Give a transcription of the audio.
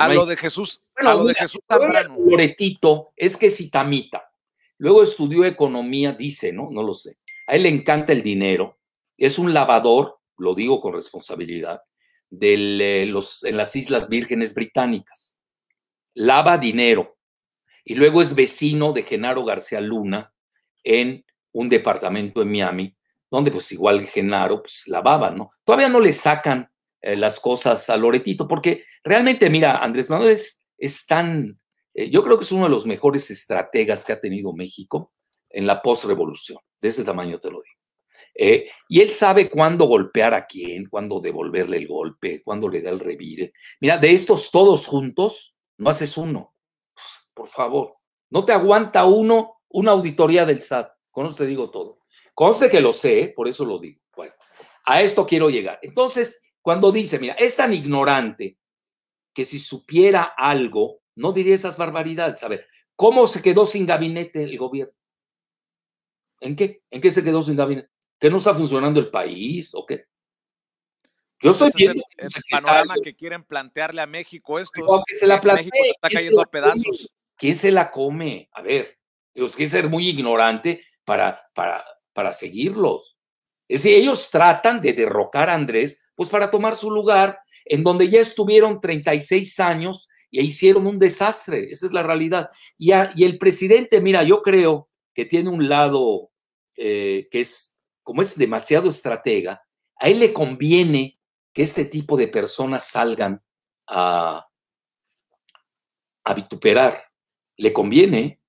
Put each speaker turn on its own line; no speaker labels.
a lo de Jesús, a lo de Jesús es que citamita. Luego estudió economía, dice, ¿no? No lo sé. A él le encanta el dinero. Es un lavador, lo digo con responsabilidad, de eh, los, en las Islas Vírgenes Británicas. Lava dinero. Y luego es vecino de Genaro García Luna en un departamento en Miami, donde pues igual Genaro pues lavaba, ¿no? Todavía no le sacan eh, las cosas a Loretito, porque realmente, mira, Andrés Manuel es, tan, eh, yo creo que es uno de los mejores estrategas que ha tenido México en la postrevolución, de ese tamaño te lo digo. Eh, y él sabe cuándo golpear a quién, cuándo devolverle el golpe, cuándo le da el revire. Mira, de estos todos juntos, no haces uno. Por favor, no te aguanta uno una auditoría del SAT. Con eso te digo todo. Conste que lo sé, por eso lo digo. Bueno, a esto quiero llegar. Entonces, cuando dice, mira, es tan ignorante que si supiera algo, no diría esas barbaridades. A ver, ¿cómo se quedó sin gabinete el gobierno? ¿En qué? ¿En qué se quedó sin gabinete? ¿Que no está funcionando el país o qué? Yo estoy viendo. El, el panorama que quieren plantearle a México esto? se la plantea, ¿Quién se la come? A ver, Dios, que ser muy ignorante para, para, para seguirlos. Es decir, ellos tratan de derrocar a Andrés pues para tomar su lugar en donde ya estuvieron 36 años e hicieron un desastre, esa es la realidad. Y, el presidente, mira, yo creo que tiene un lado eh, que es, como es demasiado estratega, a él le conviene que este tipo de personas salgan a vituperar. Le conviene,